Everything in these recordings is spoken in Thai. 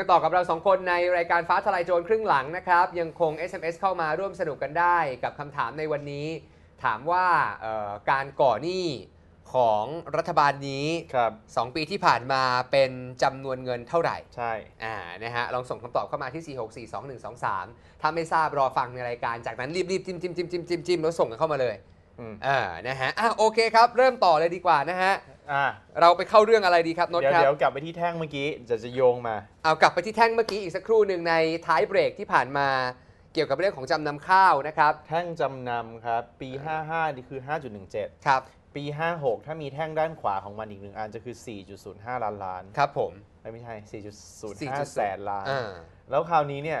ู่กันต่อกับเราสองคนในรายการฟ้าทลายโจรครึ่งหลังนะครับยังคง SMS เข้ามาร่วมสนุกกันได้ กับคำถามในวันนี้ถามว่าการก่อหนี้ของรัฐบาลนี้2สองปีที่ผ่านมาเป็นจำนวนเงินเท่าไหร่ใช่อ่านะฮะลองส่งคำตอบเข้ามาที่ 4642123 ถ้าไม่ทราบรอฟังในรายการจากนั้นรีบๆจิ้มจิ้มจิ้มจิ้มจิ้มแล้วส่งกันเข้ามาเลยอ่านะฮะอ่ะโอเคครับ เริ่มต่อเลยดีกว่านะฮะเราไปเข้าเรื่องอะไรดีครับนทครับเดี๋ยวกลับไปที่แท่งเมื่อกี้จะจะโยงมา เอากลับไปที่แท่งเมื่อกี้อีกสักครู่หนึ่งในท้ายเบรกที่ผ่านมาเกี่ยวกับเรื่องของจำนำข้าวนะครับ แท่งจำนำครับปี 55นี่คือ 5.17 ครับ ปี 56 ถ้ามีแท่งด้านขวาของมันอีกหนึ่งอันจะคือ 4.05ล้านล้าน ครับผมไม่ใช่4.05แสนล้านาแล้วคราวนี้เนี่ย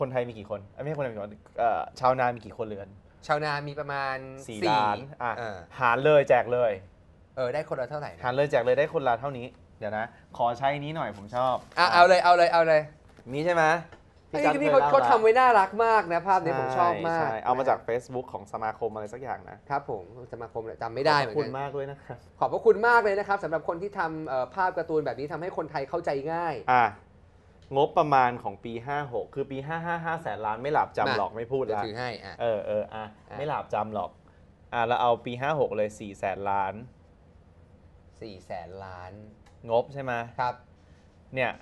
คนไทยมีกี่คนอ้ไม่ใช่คนไทยมีกี่คนอชาวนามีกี่คนเรือนชาวนามีประมาณสี่ล้านอ่ะหารเลยแจกเลยเออได้คนละเท่าไหร่หารเลยแจกเลยได้คนละเท่านี้ เดี๋ยวนะขอใช้นี้หน่อยผมชอบอ่ะเอาเลยเอาเลยเอาเลยนี้ใช่ไหมไอ้นี่นี่เขาเขาทำไว้น่ารักมากนะภาพนี้ผมชอบมากใช่เอามาจาก Facebook ของสมาคมอะไรสักอย่างนะ ครับผมสมาคมเนี่ยจำไม่ได้เหมือนกัน ขอบคุณมากด้วยนะครับ ขอบคุณมากเลยนะครับสำหรับคนที่ทำภาพการ์ตูนแบบนี้ทำให้คนไทยเข้าใจง่าย อ่ะงบประมาณของปี 56คือปี 555แสนล้าน ไม่หลับจำหรอกไม่พูดละถือให้อ่ะเออเอออ่ะไม่หลับจำหรอกอ่ะเราเอาปี56เลย4แสนล้านสี่แสนล้าน งบใช่ไหมครับเนี่ย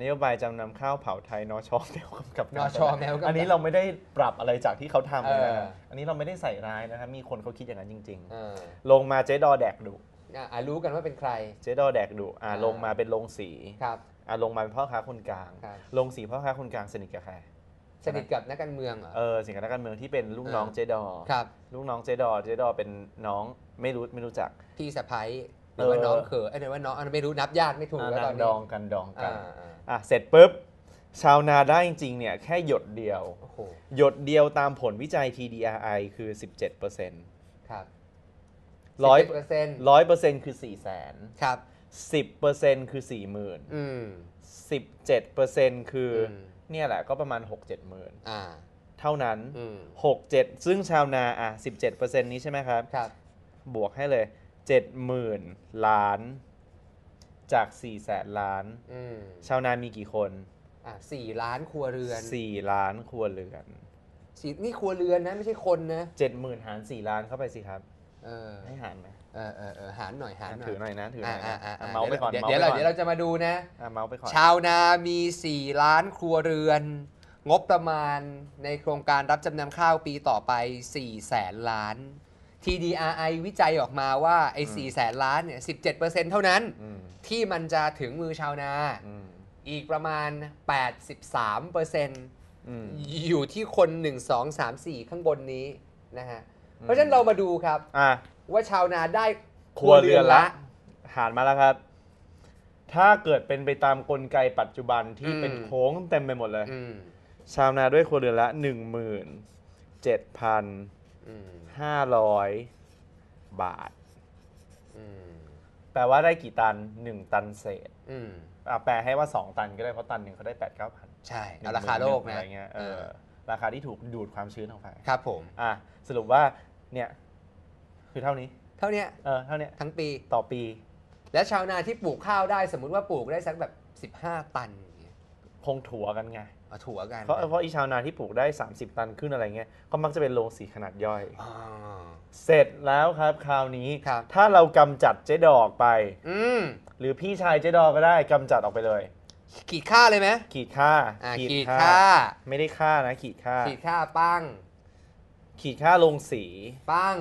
นโยบายจำนำข้าวเผาไทยนอชอแนวกำกับนอชอแนวกับอันนี้เราไม่ได้ปรับอะไรจากที่เขาทำเลยนะอันนี้เราไม่ได้ใส่ร้ายนะครับมีคนเขาคิดอย่างนั้นจริงๆลงมาเจ๊ดอแดกดุอ่ารู้กันว่าเป็นใครเจ๊ดอแดกดุอ่าลงมาเป็นลงสีครับ อ่าลงมาเป็นพ่อค้าคนกลาง ลงสีพ่อค้าคนกลางสนิทกับใครสนิทกับนักการเมืองเหรอเออสนิทกับนักการเมืองที่เป็นลูกน้องเจดอครับลูกน้องเจดอเจดอเป็นน้อง ไม่รู้ไม่รู้จักพี่สะพ้ายหรือว่าน้องเขอยหรือว่าน้องไม่รู้นับญาติไม่ถูกแล้วตอนนี้ดองกันดองกันอ่ะเสร็จปุ๊บ ชาวนาได้จริงๆ เนี่ย แค่หยดเดียว หยดเดียวตามผลวิจัย TDRI คือ 17%ครับ ร้อยเปอร์เซ็นต์ ร้อยเปอร์เซ็นต์คือสี่แสนครับ สิบเปอร์เซ็นต์คือสี่หมื่นสิบเจ็ดเปอร์เซ็นต์คือ เนี่ยแหละ ก็ประมาณหกเจ็ดหมื่น เท่านั้นหกเจ็ดซึ่งชาวนาอ่ะสิบเจ็ดเปอร์เซ็นต์นี้ใช่ไหมครับ ครับ บวกให้เลย70,000ล้าน จาก4แสนล้านชาวนา มีกี่คนอ่ะสี่ล้านครัวเรือน4 ล้านครัวเรือนสนี่ครัวเรือนนะไม่ใช่คนนะ70,000หาร4ล้านเข้าไปสิครับ เออให้หารไหมเออเออเออหารหน่อยหารหน่อยถือหน่อยนะถือหน่อยนะอ่เมาไปก่อนเดี๋ยวเดี๋ยวเราเดี๋ยวเราจะมาดูนะอ่เมาไปก่อนชาวนามี 4 ล้านครัวเรือน งบประมาณในโครงการรับจำนำข้าวปีต่อไป4แสนล้าน TDRI วิจัยออกมาว่าไอ้4แสนล้านเนี่ย17%เท่านั้นที่มันจะถึงมือชาวนาอีกประมาณ 83%อยู่ที่คน1 2 3 4 ข้างบนนี้นะฮะเพราะฉะนั้นเรามาดูครับว่าชาวนาได้ครัวเรือนละ หารมาแล้วครับ ถ้าเกิดเป็นไปตามกลไกปัจจุบันที่เป็นโค้งเต็มไปหมดเลยชาวนาด้วยครัวเรือนละหนึ่งหมื่นเจ็ดพันห้าร้อยบาท แปลว่าได้กี่ตันหนึ่งตันเศษอืมแปลให้ว่าสองตันก็ได้เพราะตันหนึ่งเขาได้แปดเก้าพัน ใช่ ราคาโลกนะอะไรเงี้ยราคาที่ถูกดูดความชื้นออกไปครับผมอ่ะสรุปว่าเนี่ยคือเท่านี้ เท่านี้เออเท่านี้ ทั้งปี ต่อปี และชาวนาที่ปลูกข้าวได้สมมุติว่าปลูกได้สักแบบ 15 ตันคงถั่วกันไงเถั่วกัน เพราะเพราะอีชาวนาที่ปลูกได้ 30 ตันขึ้นอะไรเงี้ยก็มักจะเป็นโรงสีขนาดย่อยอเสร็จแล้วครับ คราวนี้ถ้าเรากำจัดเจดอกไป อืหรือพี่ชายเจดอกก็ได้กำจัดออกไปเลย ขีดค่าเลยไหมขีดค่า่าขีดค่า ไม่ได้ค่านะ ขีดค่าขีดค่าปั้งขีดค่าลงสีปั้ง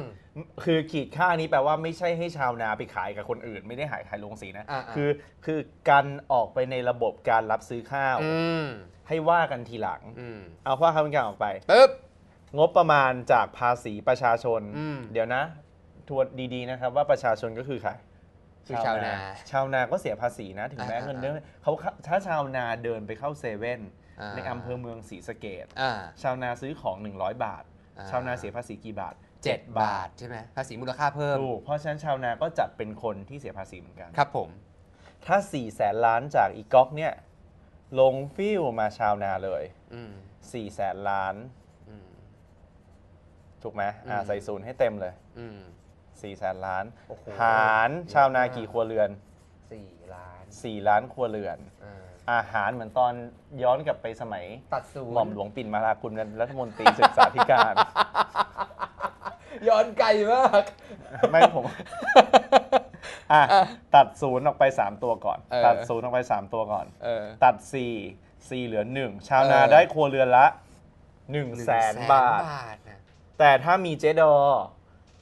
คือขีดค่านี้แปลว่าไม่ใช่ให้ชาวนาไปขายกับคนอื่น ไม่ได้หายขายลงสีนะะคือ คือการออกไปในระบบการรับซื้อข้าวให้ว่ากันทีหลังอเอาว่าข้าวเป็นการออกไปปึ๊บงบประมาณจากภาษีประชาชน เดี๋ยวนะ ทวนดีๆนะครับ ว่าประชาชนก็คือใครคือชาวนา ชาวนาก็เสียภาษีนะ ถึงแม้เงินเดือนเขาถ้าชาวนาเดินไปเข้าเซเว่น ในอำเภอเมืองศรีสะเกดชาวนาซื้อของ100บาทอาชาวนาเสียภาษีกี่บาท7 บาท ใช่ไหมภาษีมูลค่าเพิ่มถูกเพราะฉะนั้นชาวนา ก็จัดเป็นคนที่เสียภาษีเหมือนกัน ครับผม ถ้า4ี่แสนล้านจากอีก๊อกเนี่ย ลงฟิวมาชาวนาเลยสี่แสนล้านถูกไหมอ่าใส่ศูนย์ให้เต็มเลยสี่แสนล้านอหารชาวนากี่ครัวเรือน สี่ล้าน สี่ล้านครัวเรือน อาหารเหมือนตอนย้อนกลับไปสมัย ตัดสูหม่อมหลวงปิ่นมาลาคุณรัฐมนตรีศึกษาธิการย้อนไกลมากไม่ผม อ่ะ ตัดศูนย์ออกไป 3 ตัวก่อน ตัดศูนย์ออกไป 3 ตัวก่อนตัด 4 4 เหลือ1ชาวนาได้ครัวเรือนละ1 0 0 0 0แสนบาท แต่ถ้ามีเจดอ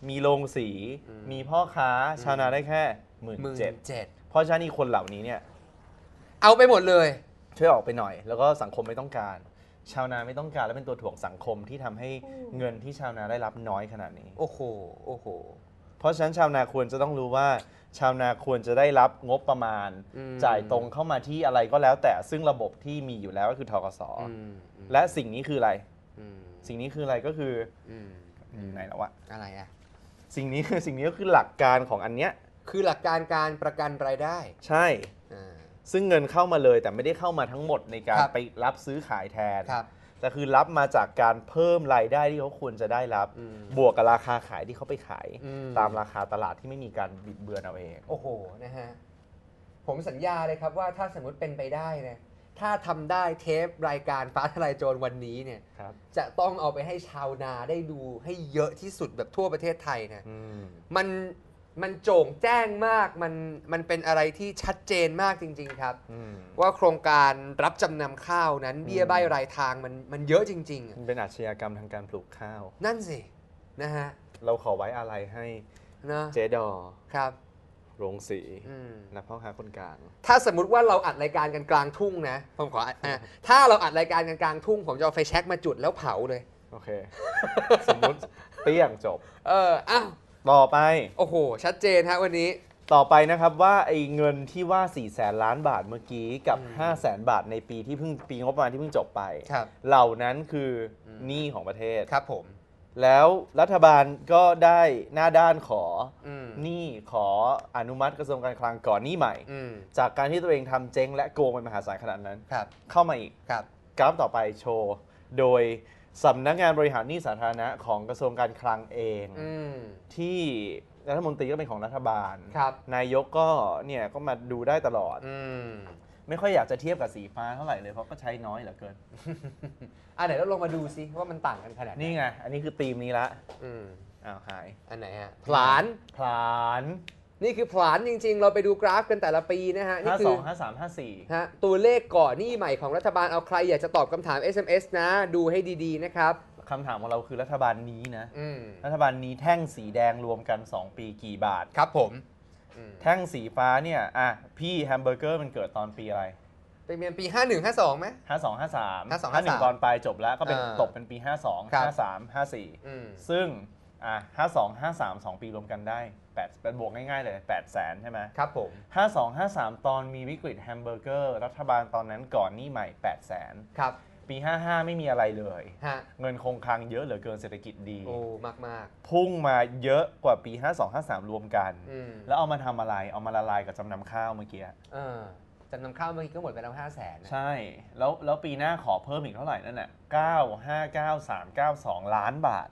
มีโรงสี มีพ่อค้าชาวนาได้แค่หมื่นเจ็ดเพราะฉะนั้นคนเหล่านี้เนี่ย เอาไปหมดเลยช่วยออกไปหน่อย แล้วก็สังคมไม่ต้องการชาวนาไม่ต้องการและเป็นตัวถ่วงสังคมที่ทำให้เงินที่ชาวนาได้รับน้อยขนาดนี้โอ้โหโอ้โหเพราะฉะนั้นชาวนาควรจะต้องรู้ว่า ชาวนาควรจะได้รับงบประมาณมจ่ายตรงเข้ามาที่อะไรก็แล้ว แต่ซึ่งระบบที่มีอยู่แล้วก็คือทกศและสิ่งนี้คืออะไรสิ่งนี้คืออะไรก็คืออืไหนแล้ววะอะไรอะสิ่งนี้คือสิ่งนี้ก็คือหลักการของอันเนี้ยคือหลักการการประกันรายได้ ใช่ซึ่งเงินเข้ามาเลยแต่ไม่ได้เข้ามาทั้งหมดในการรไปรับซื้อขายแทนครับแต่คือรับมาจากการเพิ่มรายได้ที่เขาควรจะได้รับบวกกับราคาขายที่เขาไปขาย ตามราคาตลาดที่ไม่มีการบิดเบือนเอาเองโอ้โหนะฮะผมสัญญาเลยครับว่าถ้าสมมติเป็นไปได้นะถ้าทำได้เทปรายการฟ้าทลายโจรวันนี้เนี่ยจะต้องเอาไปให้ชาวนาได้ดูให้เยอะที่สุดแบบทั่วประเทศไทยนะมันมันโจ่งแจ้งมากมันมันเป็นอะไรที่ชัดเจนมากจริง ๆ ครับว่าโครงการรับจำนำข้าวนั้น เบี้ยใบรายทางมันมันเยอะจริงๆมันเป็นอาชญากรรมทางการปลูกข้าว นั่นสินะฮะเราขอไว้อะไรให้เนะเจดอครับ โรงสีนักะพ่อค้าคนกลางถ้าสมมติว่าเราอัดรายการกันกลางทุ่งนะผมขอถ้าเราอัดรายการกันกลางทุ่งผมจะเอาไฟแช็กมาจุดแล้วเผาเลยโอเคสมมติเตี้ยงจบ เอออ้าวต่อไป โอ้โห ชัดเจนฮะวันนี้ ต่อไปนะครับว่าไอ้เงินที่ว่า 4 0 0แสนล้านบาทเมื่อกี้กับ 5 0 0แสนบาทในปีที่เพิ่งปีงบประมาณที่เพิ่งจบไปครับ เหล่านั้นคือ หนี้ของประเทศ ครับผม แล้วรัฐบาลก็ได้หน้าด้านขอ หนี้ขออนุมัติกระทรวงการคลังก่อนหนี้ใหม่ จากการที่ตัวเองทำเจ๊งและโกงไปมหาศาลขนาดนั้นครับเข้ามาอีก ครับกราฟต่อไปโชว์ โดยสำนักงานบริหารหนี้สาธารณะของกระทรวงการคลังเองอที่รัฐมนตรีก็เป็นของรัฐบาลบนายกก็เนี่ยก็มาดูได้ตลอดอมไม่ค่อยอยากจะเทียบกับสีฟ้าเท่าไหร่เลย เพราะก็ใช้น้อยเหลือเกิน อ่ะไหนเราลองมาดูซิว่ามันต่างกันขนาดนี่ไง อันนี้คือธีมนี้ละอ้าวหายอันไหนฮะผลานผลานนี่คือผลานจริงๆ เราไปดูกราฟกันแต่ละปีนะฮะนี่คื52 53 54ฮะตัวเลขก่อนหนี้ใหม่ของรัฐบาลเอาใครอยากจะตอบคำถาม SMS นะดูให้ดีๆนะครับคำถามของเราคือรัฐบาลนี้นะรัฐบาลนี้แท่งสีแดงรวมกัน 2 ปีกี่บาท ครับผม แท่งสีฟ้าเนี่ยอ่ะพี่แฮมเบอร์เกอร์มันเกิดตอนปีอะไร เป็นเมียนปี 5152ไหม52 53 52 53 1ตอนปลายจบแล้วก็เป็นตกเป็นปี52 53 54ซึ่งอ่ะห้าสองห้าสามสองปีรวมกันได้แปดเป็นบวกง่ายๆเลยแปดแสนใช่ไหมครับผมห้าสองห้าสามตอนมีวิกฤตแฮมเบอร์เกอร์ รัฐบาลตอนนั้นก่อนนี้ใหม่แปดแสนครับ ปี 55 ไม่มีอะไรเลยฮะเงินคงคลังเยอะเหลือเกินเศรษฐกิจดี โอ้ มากมากพุ่งมาเยอะกว่าปี 52 53 รวมกัน แล้วเอามาทำอะไรเอามาละลายกับจำนำข้าวเมื่อกี้จำนำข้าวเมื่อกี้ก็หมดไปแล้วห้าแสนใช่ แล้วแล้วปีหน้าขอเพิ่มอีกเท่าไหร่นั่นน่ะ9 5 9 3 9 2 ล้านบาท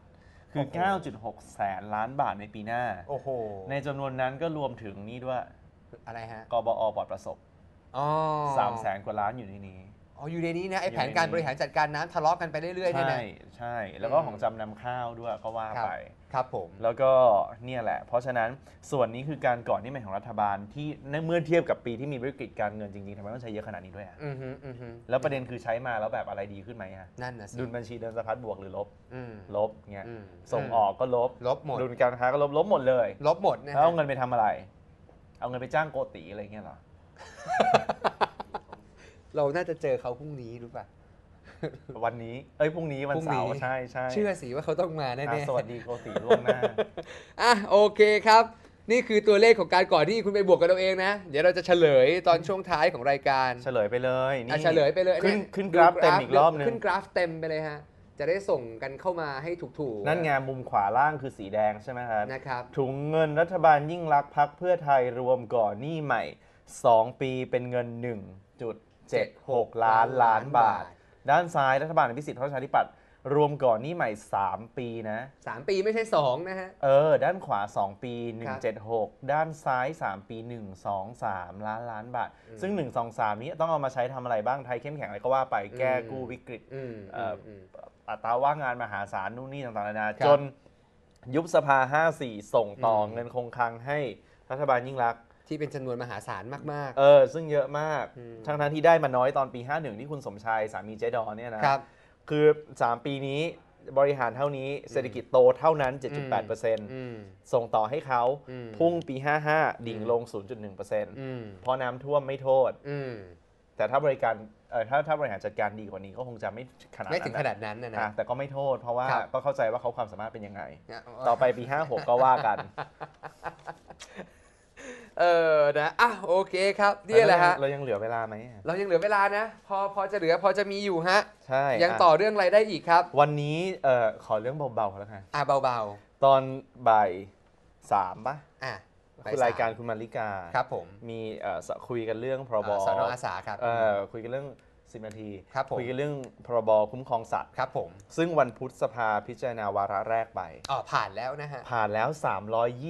คือ9.6แสนล้านบาทในปีหน้า โอ้โห ในจำนวนนั้นก็รวมถึงนี่ด้วยอะไรฮะ กบอปลอดประสบอสามแสนกว่าล้านอยู่ในนี้ อ๋อ อยู่ในนี้นะไอ้แผนการบริหารจัดการน้ำทะเลาะกันไปเรื่อยๆ ใช่ใช่ แล้วก็ของจำนำข้าวด้วยก็ว่าไปครับผมแล้วก็เนี่ยแหละ เพราะฉะนั้นส่วนนี้คือการก่อนนี่ใหม่ของรัฐบาล ที่เมื่อเทียบกับปีที่มีวิกฤตการเงินจริงๆทำไมต้องใช้เยอะขนาดนี้ด้วยอะอืออืแล้วประเด็นคือใช้มาแล้วแบบอะไรดีขึ้นไหมฮะนั่นนะสิดุลบัญชีเดินสะพัดบวกหรือลบอลบเงี้ยส่งออกก็ลบลบหมดดุลการค้าก็ลบลบหมดเลยลบหมดนะแล้วเอาเงินไปทำอะไร เอาเงินไปจ้างโกติอะไรเงี้ยหรอเราน่าจะเจอเขาพรุ่งนี้รู้ป่ะวันนี้ เอ้ยพรุ่งนี้วันเสาร์ใช่ใช่เชื่อสีว่าเขาต้องมาแน่ๆ่สวัสดีโกสีล่วงหน้าอ่ะโอเคครับ นี่คือตัวเลขของการก่อนที่คุณไปบวกกันเราเองนะ เดี๋ยวเราจะเฉลยตอนช่วงท้ายของรายการ เฉลยไปเลยอ่ะนี่เฉลยไปเลยขึ้นขึ้นกราฟเต็มอีกรอบหนึงขึ้นกราฟเต็มไปเลยฮะจะได้ส่งกันเข้ามาให้ถูกๆนั่นไงมุมขวาล่างคือสีแดงใช่ไหมครับนะครับถุงเงินรัฐบาลยิ่งรักพักเพื่อไทยรวมก่อนหนี้ใหม่ 2 ปีเป็นเงิน 1.76 ล้านล้านบาทด้านซ้ายรัฐบาลพิสิทธิ์ทศชาติปัตย์รวมก่อนนี้ใหม่ 3 ปีนะ 3 ปีไม่ใช่2นะฮะเออด้านขวา 2 ปี 176 ด้านซ้าย 3 ปี 123 ล้านล้านบาท ซึ่ง 123 นี้ต้องเอามาใช้ทำอะไรบ้าง ไทยเข้มแข็งอะไรก็ว่าไปแก้กู้วิกฤตอัตราว่างงานมหาศาลนู่นนี่ต่างๆนานาจนยุบสภา 54 ส่งต่อเงินคงคลังให้รัฐบาลยิ่งรักที่เป็นจำนวนมหาศาลมากเออ ซึ่งเยอะมากทั้งทั้งที่ได้มาน้อยตอนปี 51 ที่คุณสมชายสามีเจ๊ดอนเนี่ยนะ ครับ คือ 3 ปีนี้บริหารเท่านี้เศรษฐกิจโตเท่านั้น 7.8%อส่งต่อให้เขาพุ่งปี 55 ดิ่งลง 0.1%อเพราะน้ำท่วมไม่โทษ แต่ถ้าบริการเออถ้าถ้าบริหารจัดการดีกว่านี้ก็คงจะไม่ขนาดนั้นไม่ถึงขนาดนั้นนะ แต่ก็ไม่โทษ เพราะว่าก็เข้าใจว่าเขาความสามารถเป็นยังไง ต่อไปปี56ก็ว่ากันเออนะอ่ะโอเคครับนี่แหละฮะเรายังเหลือเวลาไหมเรายังเหลือเวลานะพอพอจะเหลือพอจะมีอยู่ฮะใช่ยังต่อเรื่องอะไรได้อีกครับ วันนี้เอ่อขอเรื่องเบาๆแล้วกันอ่ะเบาๆตอนบ่ายสามป่ะอ่ะคือรายการคุณมาริกาครับผมมีคุยกันเรื่องพรบสนอาสาครับคุยกันเรื่อง10 นาทีครับผมคุยเรื่องพรบคุ้มครองสัตว์ครับ ผมซึ่งวันพุธสภาพิจารณาวาระแรกไป อ๋อ ผ่านแล้วนะฮะ ผ่านแล้ว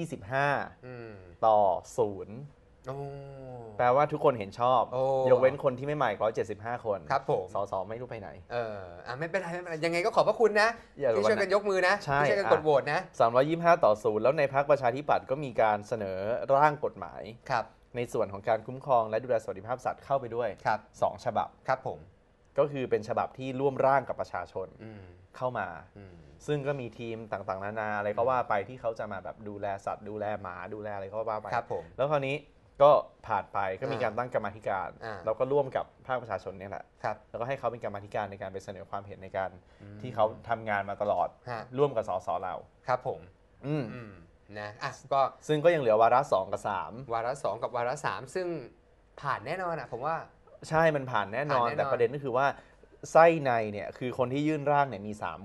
325อืมต่อ0นย์แปลว่าทุกคนเห็นชอบอยกเว้นคนที่ไม่ใหม่ก็75 คนครับผมสอสอไม่รู้ไปไหน เอออ่ะ ไม่เป็นไรไม่เป็นไรยังไงก็ขอบพระคุณนะอย่าที่ช่วยกันยกมือนะใช่ที่ช่วยกันกดโหวตนะ 325 ต่อ0แล้วในพักประชาธิปัตย์ก็มีการเสนอร่างกฎหมายครับในส่วนของการคุ้มครองและดูแลสวัสดิภาพสัตว์เข้าไปด้วยครับสองฉบับครับผม ก็คือเป็นฉบับที่ร่วมร่างกับประชาชนเข้ามาอซึ่งก็มีทีมต่างๆ นานาอะไรก็ว่าไปที่เขาจะมาแบบดูแลสัตว์ดูแลหมาดูแลอะไรก็ว่าไปครับผมแล้วคราวนี้ก็ผ่านไปก็มีการตั้งกรรมธิการแล้เราก็ร่วมกับภาคประชาชนนี่แหละครับแล้วก็ให้เขาเป็นกรรมธิการในการไปเสนอความเห็นในการที่เขาทำงานมาตลอด ร่วมกับสสเราครับผม อืมนะอ่ะก็ซึ่งก็ยังเหลือวาระ 2 กับ3 วาระ 2 กับวาระ3ซึ่งผ่านแน่นอนอ่ะผมว่าใช่มันผ่านแน่นอน แต่ประเด็นก็คือว่าไส้ในเนี่ยคือคนที่ยื่นร่างเนี่ยมี3าม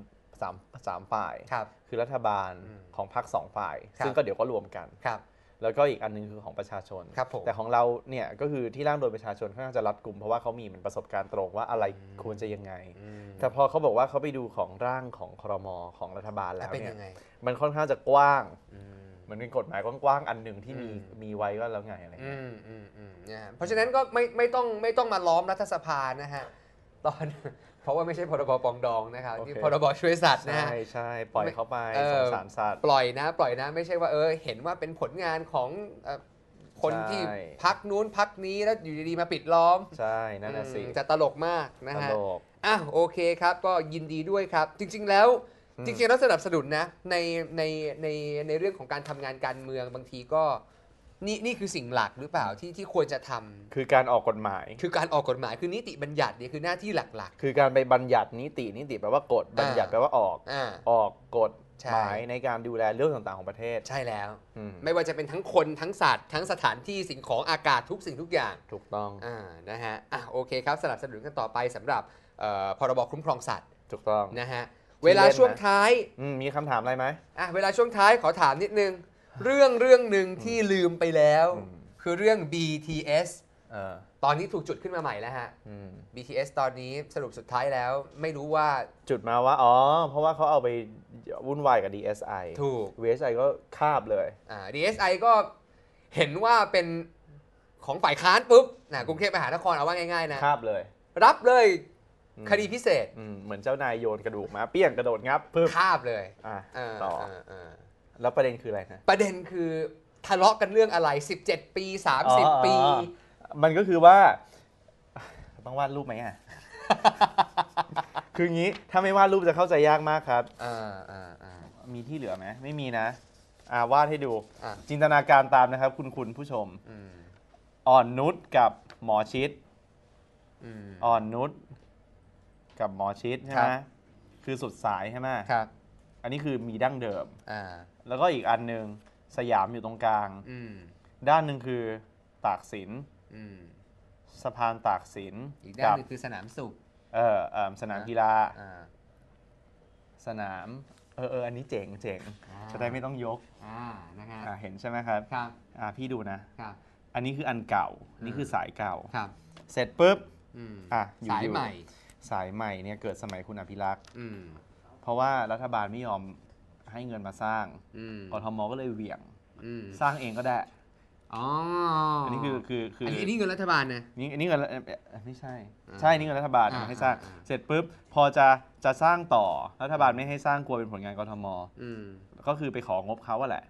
สามฝ่ายครับคือรัฐบาลของพรรคสองฝ่าย ซึ่งก็เดี๋ยวก็รวมกันครับแล้วก็อีกอันนึงคือของประชาชนครับแต่ของเราเนี่ยก็คือที่ร่างโดยประชาชนค่อนข้างจะรัดกลุ่ม เพราะว่าเขามีมันประสบการณ์ตรงว่าอะไรควรจะยังไง แต่พอเขาบอกว่าเขาไปดูของร่างของครมของรัฐบาลแล้วเนี่ยมันค่อนข้างจะกว้างหมือนเป็นกฎหมายกว้างๆอันหนึ่งที่มีมีไว้ก็แล้วไงอะไรเงี้ยเพราะฉะนั้นก็ไม่ไม่ต้องไม่ต้องมาล้อมรัฐสภานะฮะตอนเพราะว่าไม่ใช่พรบปองดองนะครับ ที่พรบช่วยสัตว์นะใช่ใช่ปล่อยเข้าไปสงสารสัตว์ปล่อยนะ ปล่อยนะไม่ใช่ว่าเออ เห็นว่าเป็นผลงานของคนที่พักนู้นพักนี้แล้วอยู่ดีๆมาปิดล้อมใช่นั่นแหะสิจะตลกมากนะฮะตลกอ่ะโอเคครับ ก็ยินดีด้วยครับ จริง ๆ แล้วจริงๆแล้วสนับสนุนนะในในในในเรื่องของการทำงานการเมืองบางทีก็ นี่นี่คือสิ่งหลักหรือเปล่าที่ที่ควรจะทำคือการออกกฎหมาย คือการออกกฎหมายคือนิติบัญญัติเนี่ยคือหน้าที่หลักๆ คือการไปบัญญัตินิตินิติแปลว่ากฎบัญญัติแปลว่าออกออกกฎหมายในการดูแลเรื่องต่างๆของประเทศ ใช่แล้วอมไม่ว่าจะเป็นทั้งคนทั้งสัตว์ทั้งสถานที่สิ่งของอากาศทุกสิ่งทุกอย่างถูกต้องอนะฮะอ่ะโอเคครับสนับสนุนกันต่อไปสำหรับเอ่อพรบคุ้มครองสัตว์ถูกต้องนะฮะเวลาช่วงท้าย มีคำถามอะไรไหมอ่ะเวลาช่วงท้ายขอถามนิดนึง เรื่องเรื่องหนึ่งที่ลืมไปแล้ว คือเรื่อง BTS อตอนนี้ถูกจุดขึ้นมาใหม่แล้วฮะ BTS ตอนนี้สรุปสุดท้ายแล้ว ไม่รู้ว่าจุดมาว่าอ๋อเพราะว่าเขาเอาไปวุ่นวายกับ DSI ถูก VSI ก็คาบเลยอ่า DSI ก็เห็นว่าเป็นของฝ่ายค้านปุ๊บนะกรุงเทพมหานครเอาว่าง่ายๆนะคาบเลย รับเลยคดีพิเศษเหมือนเจ้านายโยนกระดูกมาเปี้ยงกระโดดงับเพิ่มคาบเลยต่อแล้วประเด็นคืออะไรนะ ประเด็นคือ ทะเลาะกันเรื่องอะไร 17 ปี 30 ปี มันก็คือว่า ต้องวาดรูปไหมอ่ะ คืองี้ ถ้าไม่วาดรูปจะเข้าใจยากมากครับมีที่เหลือไหมไม่มีนะอาวาดให้ดู จินตนาการตามนะครับ คุณคุณผู้ชมอ่อนนุชกับหมอชิดอ่อนนุชกับหมอชิดใช่ไหมคือสุดสายใช่ไหมครับ อันนี้คือมีดั้งเดิมอ่าแล้วก็อีกอันหนึ่งสยามอยู่ตรงกลางอืด้านหนึ่งคือตากสินอสะพานตากสิน อีกด้านหนึ่งคือสนามสุขเออเออสนามกีฬาสนาม เออเอออันนี้เจ๋งเจ๋งจะได้ไม่ต้องยกอ่านะฮะเห็นใช่ไหมครับ ครับอ่าพี่ดูนะครับอันนี้คืออันเก่า นี่คือสายเก่าครับ เสร็จปุ๊บอ่าสายใหม่สายใหม่เนี่ยเกิดสมัยคุณอภิรักษ์ เพราะว่ารัฐบาลไม่ยอมให้เงินมาสร้างอกทมก็เลยเหวี่ยงสร้างเองก็ได้ อ๋อ อันนี้คือคือคือ อันนี้เงินรัฐบาลนะนี่อันนี้เงินไม่ใช่ ใช่นี่เงินรัฐบาล่ทำให้สร้าง เสร็จปุ๊บพอจะจะสร้างต่อรัฐบาลไม่ให้สร้างกลัวเป็นผลงานกทมก็คือไปของบเขาว่าแหละ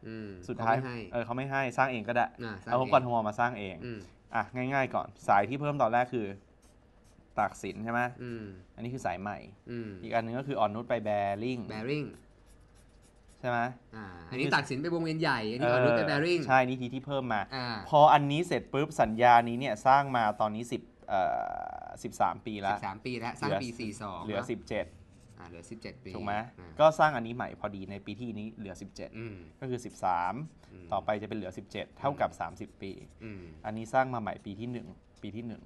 สุดท้ายเขออเขาไม่ให้สร้างเองก็ได้ เอางกทมมาสร้างเองออ่ะง่าย ๆ ก่อนสายที่เพิ่มตอนแรกคือตากสินใช่ไหมอืมอันนี้คือสายใหม่อือีกอันหนึงก็คืออ่อนนุชไปแบริ่ง แบริ่งใช่ไหมอ่าอันนี้ตากสินไปวงเวียนใหญ่ อันนี้อ่อนนุชไปแบริ่ง ใช่ นี่ทีที่เพิ่มมาอพออันนี้เสร็จปุ๊บสัญญานี้เนี่ยสร้างมาตอนนี้สิบเอ่อามปีแล้วสิบสามปีแล้วสร้างปีสี่สองเหลือสิบเจ็ดเหลือสิบเจ็ดปี ถูกไหมก็สร้างอันนี้ใหม่พอดีในปีที่นี้เหลือ17อ็ดก็คือส13 ต่อไปจะเป็นเหลือ 17 เท่ากับ 30 ปีอปี อันนี้สร้างมาใหม่ปีที่ 1 ปีที่นึ่1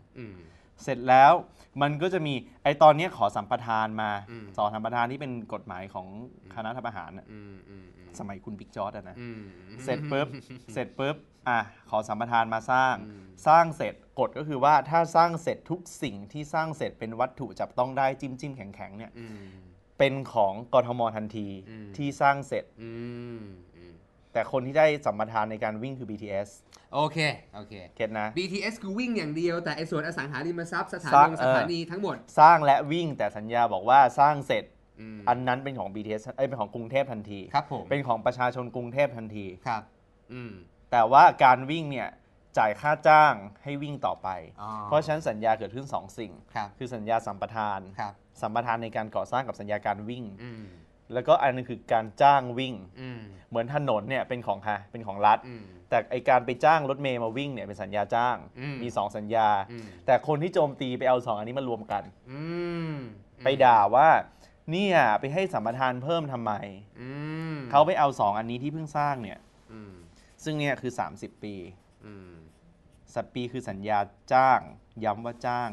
เสร็จแล้วมันก็จะมีไอตอนนี้ขอสัมปทานมาอมสอสัมปทานที่เป็นกฎหมายของคณะทหารอามอืสมัยคุณบิ๊กจอร์ดนะเสร็จปุ๊บ เสร็จปุ๊บอ่ะขอสัมปทานมาสร้าง สร้างเสร็จกฎก็คือว่าถ้าสร้างเสร็จทุกสิ่งที่สร้างเสร็จเป็นวัตถุจับต้องได้จิ้มจิ้มแข็งแข็งเนี่ยเป็นของกทมทันทีที่สร้างเสร็จแต่คนที่ได้สัมปทานในการวิ่งคือ BTS โอเค โอเคเก็ตนะ BTS คือวิ่งอย่างเดียว แต่ไอ้ส่วนอสังหาริมทรัพย์สถานีสถานีทั้งหมดสร้างและวิ่ง แต่สัญญาบอกว่าสร้างเสร็จ อันนั้นเป็นของ BTS เอ้ยเป็นของกรุงเทพทันทีครับผมเป็นของประชาชนกรุงเทพทันทีครับอืมแต่ว่าการวิ่งเนี่ยจ่ายค่าจ้างให้วิ่งต่อไป เพราะฉะนั้นสัญญาเกิดขึ้น2สิ่ง คือสัญญาสัมปทานสัมปทานในการก่อสร้างกับสัญญาการวิ่งแล้วก็อันนึงคือการจ้างวิ่งเหมือนถนนเนี่ยเป็นของใครเป็นของรัฐแต่ไอการไปจ้างรถเมย์มาวิ่งเนี่ยเป็นสัญญาจ้างมีสองสัญญา แต่คนที่โจมตีไปเอาสองอันนี้มารวมกันไปด่าว่า เนี่ยไปให้สัมปทานเพิ่มทำไมเขาไปเอาสองอันนี้ที่เพิ่งสร้างเนี่ยซึ่งเนี่ยคือสามสิบปีสัปปีคือสัญญาจ้าง ย้ำว่าจ้าง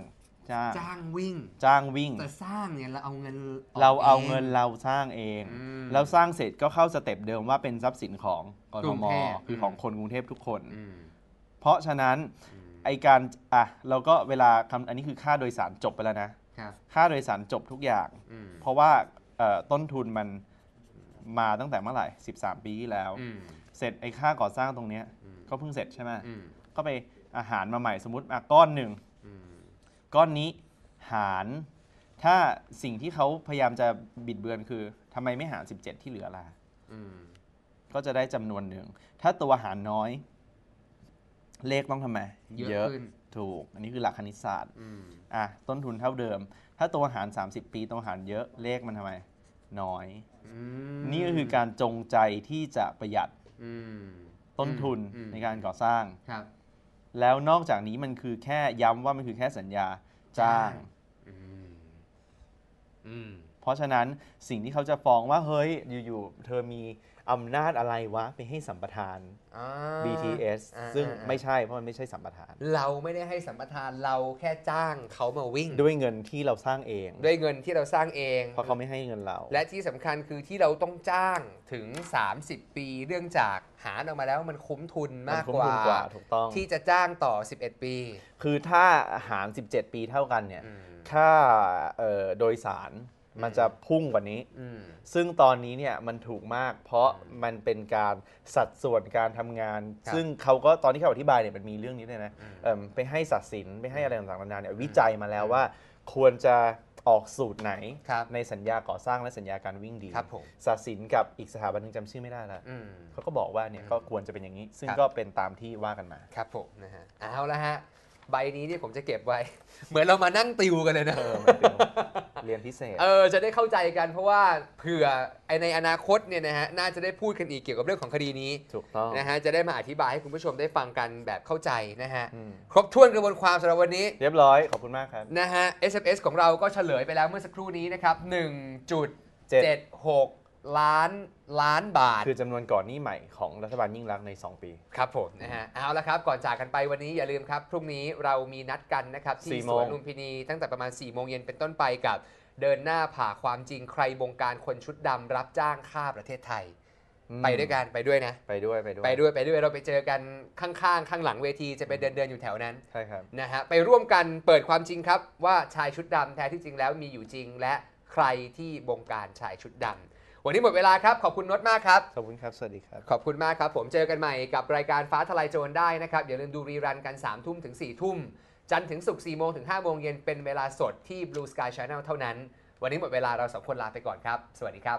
จ้างจ้างวิ่งจ้างวิ่ง แต่สร้างเนี่ยเราเอาเงินเราเอาเงินเราสร้างเองแล้วสร้างเสร็จก็เข้าสเต็ปเดิมว่าเป็นทรัพย์สินของกรทมคือของคนกรุงเทพทุกคน เพราะฉะนั้นไอการอ่ะเราก็เวลาคำอันนี้คือค่าโดยสารจบไปแล้วนะค่าโดยสารจบทุกอย่างเพราะว่าต้นทุนมันมาตั้งแต่เมื่อไหร่13 ปีที่แล้วเสร็จไอ้ค่าก่อสร้างตรงเนี้ยก็เพิ่งเสร็จใช่ไหมก็ไปอาหารมาใหม่สมมติมาก้อนหนึ่งก้อนนี้หารถ้าสิ่งที่เขาพยายามจะบิดเบือนคือทำไมไม่หาร 17 ที่เหลือล่ะก็จะได้จำนวนหนึ่งถ้าตัวหารน้อย เลขต้องทำไม เยอะขึ้นถูก อันนี้คือหลักคณิตศาสตร์อ่ะต้นทุนเท่าเดิม ถ้าตัวหาร 30 ปีตัวหารเยอะเลขมันทำไมน้อยอนี่ก็คือการจงใจที่จะประหยัดต้นทุนในการก่อสร้างครับแล้วนอกจากนี้มันคือแค่ย้ำว่ามันคือแค่สัญญา จ้าง เพราะฉะนั้นสิ่งที่เขาจะฟ้องว่าเฮ้ยอยู่ๆเธอมีอำนาจอะไรวะไปให้สัมปทาน BTS ซึ่งไม่ใช่เพราะมันไม่ใช่สัมปทานเราไม่ได้ให้สัมปทานเราแค่จ้างเขามาวิ่ง ด้วยเงินที่เราสร้างเอง ด้วยเงินที่เราสร้างเองเพราะเขาไม่ให้เงินเรา และที่สำคัญคือที่เราต้องจ้างถึง 30 ปีเรื่องจากหาออกมาแล้วมันคุ้มทุนมากกว่าคุ้ทกว่าถูกต้องที่จะจ้างต่อ 11 ปี คือถ้าหาร17 ปีเท่ากันเนี่ยค่าโดยสารมันจะพุ่งกว่านี้ ซึ่งตอนนี้เนี่ยมันถูกมาก เพราะมันเป็นการสัดส่วนการทำงาน ซึ่งเขาก็ตอนที่เขาอธิบายเนี่ยมันมีเรื่องนี้เลยนะไปให้สัดสินไปให้อะไรต่างๆนานาเนี่ยวิจัยมาแล้วว่า ควรจะออกสูตรไหนในสัญญาก่อสร้างและสัญญาการวิ่งดีสัดสินกับอีกสถาบันนึงจำชื่อไม่ได้ละเขาก็บอกว่าเนี่ยก็ควรจะเป็นอย่างนี้ ซึ่งก็เป็นตามที่ว่ากันมา ครับผมนะฮะเอาละฮะใบนี้ที่ผมจะเก็บไว้เหมือนเรามานั่งติวกันเลยนะเออเรียนพิเศษเออจะได้เข้าใจกันเพราะว่าเผื่อไอในอนาคตเนี่ยนะฮะน่าจะได้พูดกันอีกเกี่ยวกับเรื่องของคดีนี้ถูกต้องนะฮะจะได้มาอธิบายให้คุณผู้ชมได้ฟังกันแบบเข้าใจนะฮะ ครบถ้วนกระบวนความสำหรับวันนี้ เรียบร้อยขอบคุณมากครับนะฮะ s f s ของเราก็เฉลยไปแล้วเมื่อสักครู่นี้นะครับ1.76ล้านล้านบาทคือจำนวนก่อนหนี้ใหม่ของรัฐบาลยิ่งรักใน 2 ปี ครับผมนะฮะเอาละครับ ก่อนจากกันไปวันนี้อย่าลืมครับ พรุ่งนี้เรามีนัดกันนะครับที่สวนลุมพินีตั้งแต่ประมาณ4ี่โมงเย็นเป็นต้นไปกับเดินหน้าผ่าความจริง ใครบงการคนชุดดำรับจ้างฆ่าประเทศไทย ไปด้วยกันไปด้วยนะ ไปด้วย ไปด้วยไปด้วยไปด้วยเราไปเจอกันข้างๆ ข้างหลังเวทีจะไปเดินเดินๆอยู่แถวนั้นใช่ครับนะฮะไปร่วมกันเปิดความจริงครับว่าชายชุดดำแท้ที่จริงแล้วมีอยู่จริง และใครที่บงการชายชุดดำวันนี้หมดเวลาครับ ขอบคุณนดมากครับขอบคุณครับ สวัสดีครับ ขอบคุณมากครับ ผมเจอกันใหม่กับรายการฟ้าทลายโจรได้นะครับ อย่าลืมดูรีรันกัน3ามทุ่มถึง4ี่ทุ่มจันทร์ถึงศุกร์สี่โมงถึง5้าโมงเย็นเป็นเวลาสดที่ Blue Sky Channel เท่านั้น วันนี้หมดเวลาเราสองคนลาไปก่อนครับ สวัสดีครับ